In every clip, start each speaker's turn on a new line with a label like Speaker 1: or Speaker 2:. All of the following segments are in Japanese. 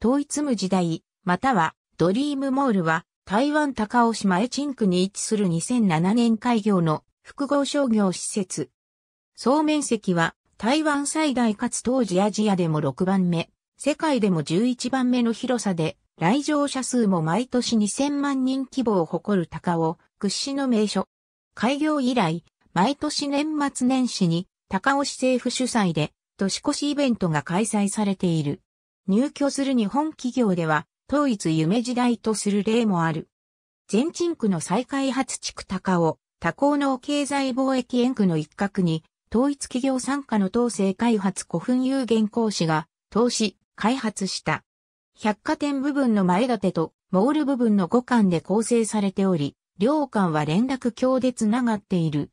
Speaker 1: 統一無時代、またはドリームモールは台湾高尾島前鎮区に位置する2007年開業の複合商業施設。総面積は台湾最大かつ当時アジアでも6番目、世界でも11番目の広さで、来場者数も毎年2000万人規模を誇る高尾、屈指の名所。開業以来、毎年年末年始に高尾市政府主催で、年越しイベントが開催されている。入居する日本企業では、統一夢時代とする例もある。全鎮区の再開発地区高尾、多高の経済貿易園区の一角に、統一企業参加の統制開発古墳有限公司が、投資、開発した。百貨店部分の前建てと、モール部分の5間で構成されており、両間は連絡橋で繋がっている。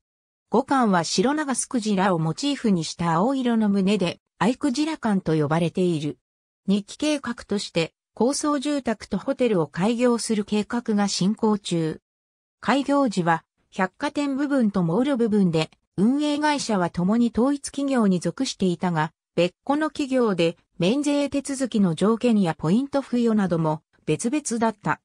Speaker 1: 5間は白長スクジラをモチーフにした青色の胸で、アイクジラ館と呼ばれている。日記計画として高層住宅とホテルを開業する計画が進行中。開業時は百貨店部分とモール部分で運営会社は共に統一企業に属していたが、別個の企業で免税手続きの条件やポイント付与なども別々だった。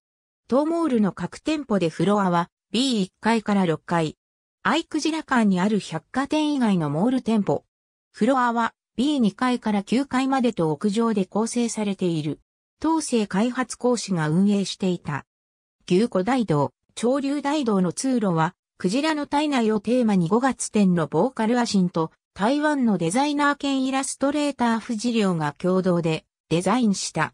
Speaker 1: 東モールの各店舗でフロアは B1 階から6階。アイクジラ館にある百貨店以外のモール店舗。フロアは B2 階から9階までと屋上で構成されている。東西開発講師が運営していた。牛湖大道、潮流大道の通路は、クジラの体内をテーマに5月展のボーカルアシンと、台湾のデザイナー兼イラストレーター藤良が共同でデザインした。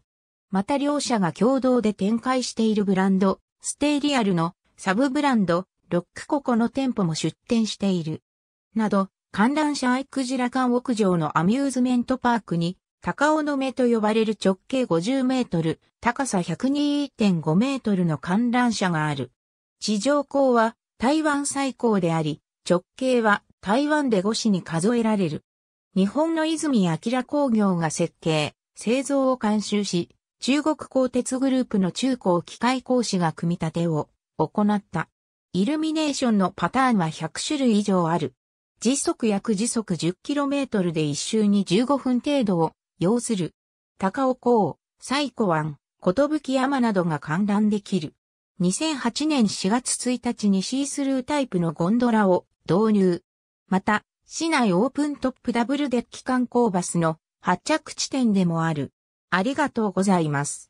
Speaker 1: また両社が共同で展開しているブランド、ステイリアルのサブブランド、ロックココの店舗も出店している。など、観覧車アイクジラ館屋上のアミューズメントパークに、高尾の目と呼ばれる直径50メートル、高さ102.5メートルの観覧車がある。地上高は台湾最高であり、直径は台湾で5市に数えられる。日本の泉明工業が設計、製造を監修し、中国鋼鉄グループの中高機械工師が組み立てを行った。イルミネーションのパターンは100種類以上ある。時速約時速 10km で一周に15分程度を要する。高尾港、西湖湾、寿山などが観覧できる。2008年4月1日にシースルータイプのゴンドラを導入。また、市内オープントップダブルデッキ観光バスの発着地点でもある。ありがとうございます。